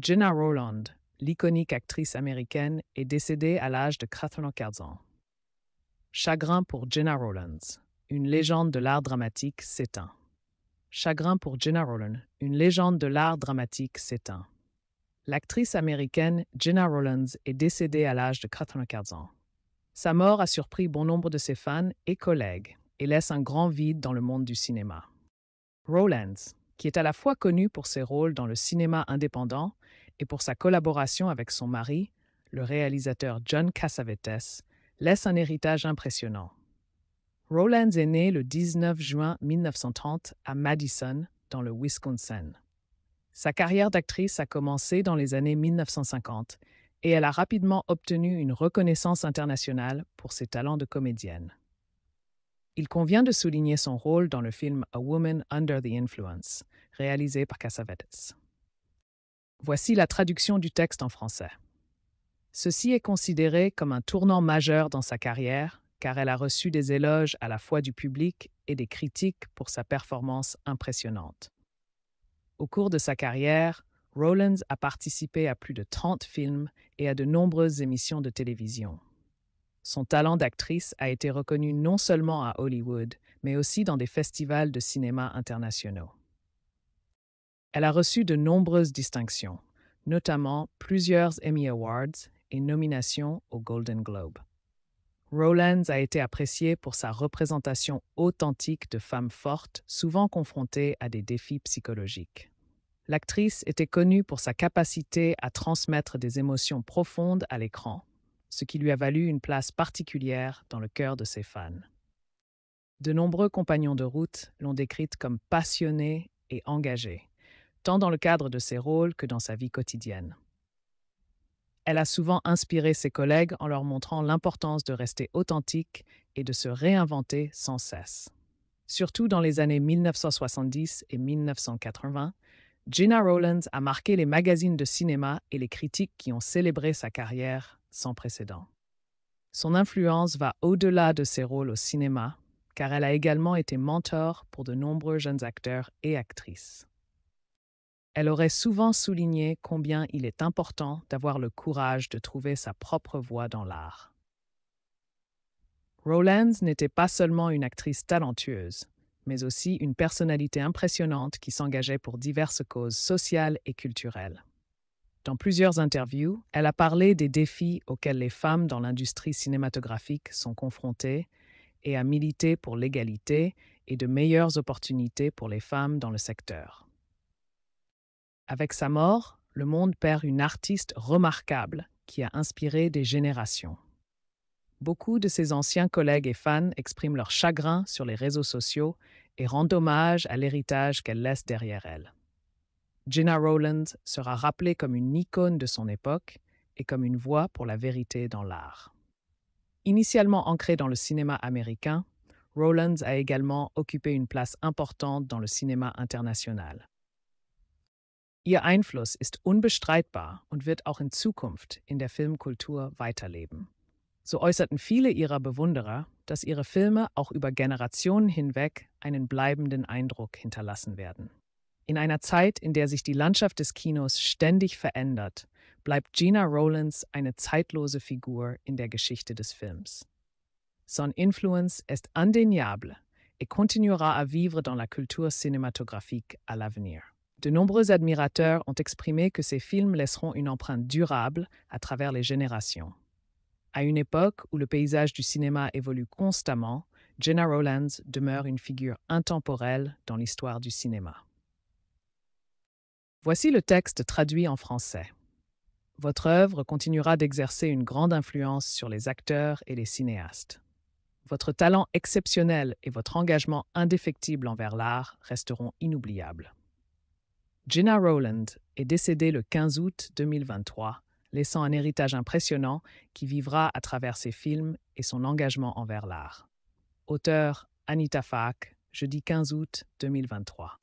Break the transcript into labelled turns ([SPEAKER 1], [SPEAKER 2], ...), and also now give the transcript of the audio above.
[SPEAKER 1] Jenna Rowland, l'iconique actrice américaine, est décédée à l'âge de 95 ans. Chagrin pour Jenna Rowlands, une légende de l'art dramatique s'éteint. Chagrin pour Jenna Rowland, une légende de l'art dramatique s'éteint. L'actrice américaine Jenna Rowlands est décédée à l'âge de 95 ans. Sa mort a surpris bon nombre de ses fans et collègues et laisse un grand vide dans le monde du cinéma. Rowlands, qui est à la fois connue pour ses rôles dans le cinéma indépendant et pour sa collaboration avec son mari, le réalisateur John Cassavetes, laisse un héritage impressionnant. Rowlands est né le 19 juin 1930 à Madison, dans le Wisconsin. Sa carrière d'actrice a commencé dans les années 1950 et elle a rapidement obtenu une reconnaissance internationale pour ses talents de comédienne. Il convient de souligner son rôle dans le film A Woman Under the Influence, réalisé par Cassavetes. Voici la traduction du texte en français. Ceci est considéré comme un tournant majeur dans sa carrière, car elle a reçu des éloges à la fois du public et des critiques pour sa performance impressionnante. Au cours de sa carrière, Rowlands a participé à plus de 30 films et à de nombreuses émissions de télévision. Son talent d'actrice a été reconnu non seulement à Hollywood, mais aussi dans des festivals de cinéma internationaux. Elle a reçu de nombreuses distinctions, notamment plusieurs Emmy Awards et nominations au Golden Globe. Rowlands a été appréciée pour sa représentation authentique de femmes fortes, souvent confrontées à des défis psychologiques. L'actrice était connue pour sa capacité à transmettre des émotions profondes à l'écran, ce qui lui a valu une place particulière dans le cœur de ses fans. De nombreux compagnons de route l'ont décrite comme passionnée et engagée, tant dans le cadre de ses rôles que dans sa vie quotidienne. Elle a souvent inspiré ses collègues en leur montrant l'importance de rester authentique et de se réinventer sans cesse. Surtout dans les années 1970 et 1980, Gina Rowlands a marqué les magazines de cinéma et les critiques qui ont célébré sa carrière sans précédent. Son influence va au-delà de ses rôles au cinéma, car elle a également été mentor pour de nombreux jeunes acteurs et actrices. Elle aurait souvent souligné combien il est important d'avoir le courage de trouver sa propre voie dans l'art. Rowlands n'était pas seulement une actrice talentueuse, mais aussi une personnalité impressionnante qui s'engageait pour diverses causes sociales et culturelles. Dans plusieurs interviews, elle a parlé des défis auxquels les femmes dans l'industrie cinématographique sont confrontées et a milité pour l'égalité et de meilleures opportunités pour les femmes dans le secteur. Avec sa mort, le monde perd une artiste remarquable qui a inspiré des générations. Beaucoup de ses anciens collègues et fans expriment leur chagrin sur les réseaux sociaux et rendent hommage à l'héritage qu'elle laisse derrière elle. Gina Rowland sera rappelée comme une icône de son époque et comme une voix pour la vérité dans l'art. Initialement ancrée dans le cinéma américain, Rowlands a également occupé une place importante dans le cinéma international. Ihr Einfluss ist unbestreitbar und wird auch in Zukunft in der Filmkultur weiterleben. So äußerten viele ihrer Bewunderer, dass ihre Filme auch über Generationen hinweg einen bleibenden Eindruck hinterlassen werden. In einer Zeit, in der sich die Landschaft des Kinos ständig verändert, bleibt Gina Rowlands eine zeitlose Figur in der Geschichte des Films. Son influence est indéniable et continuera à vivre dans la culture cinématographique à l'avenir. De nombreux admirateurs ont exprimé que ses films laisseront une empreinte durable à travers les générations. À une époque où le paysage du cinéma évolue constamment, Gina Rowlands demeure une figure intemporelle dans l'histoire du cinéma. Voici le texte traduit en français. Votre œuvre continuera d'exercer une grande influence sur les acteurs et les cinéastes. Votre talent exceptionnel et votre engagement indéfectible envers l'art resteront inoubliables. Gina Rowland est décédée le 15 août 2023, laissant un héritage impressionnant qui vivra à travers ses films et son engagement envers l'art. Auteur Anita Fak, jeudi 15 août 2023.